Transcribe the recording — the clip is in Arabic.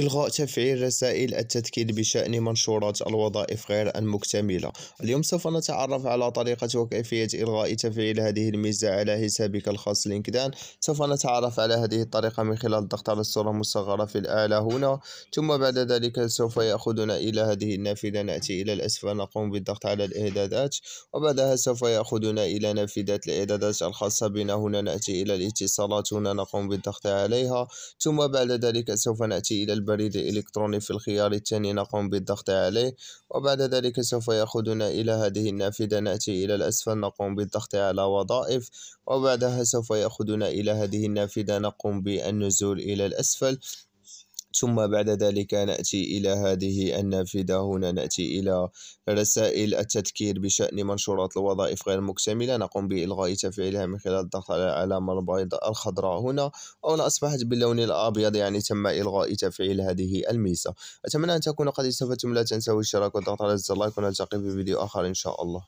إلغاء تفعيل رسائل التذكير بشأن منشورات الوظائف غير المكتملة اليوم سوف نتعرف على طريقة وكيفية إلغاء تفعيل هذه الميزة على حسابك الخاص لينكدان سوف نتعرف على هذه الطريقة من خلال الضغط على الصورة المصغرة في الأعلى هنا ثم بعد ذلك سوف يأخذنا إلى هذه النافذة نأتي إلى الأسفل نقوم بالضغط على الإعدادات وبعدها سوف يأخذنا إلى نافذة الإعدادات الخاصة بنا هنا نأتي إلى الاتصالات هنا نقوم بالضغط عليها ثم بعد ذلك سوف نأتي إلى البريد الإلكتروني في الخيار الثاني نقوم بالضغط عليه وبعد ذلك سوف يأخذنا إلى هذه النافذة نأتي إلى الأسفل نقوم بالضغط على وظائف وبعدها سوف يأخذنا إلى هذه النافذة نقوم بالنزول إلى الأسفل ثم بعد ذلك نأتي إلى هذه النافذة هنا نأتي إلى رسائل التذكير بشأن منشورات الوظائف غير مكتملة نقوم بإلغاء تفعيلها من خلال الضغط على العلامة البيضاء الخضراء هنا أو أصبحت باللون الأبيض يعني تم إلغاء تفعيل هذه الميزة أتمنى أن تكونوا قد استفدتم لا تنسوا الاشتراك والضغط على زر لايك ونلتقي في فيديو آخر إن شاء الله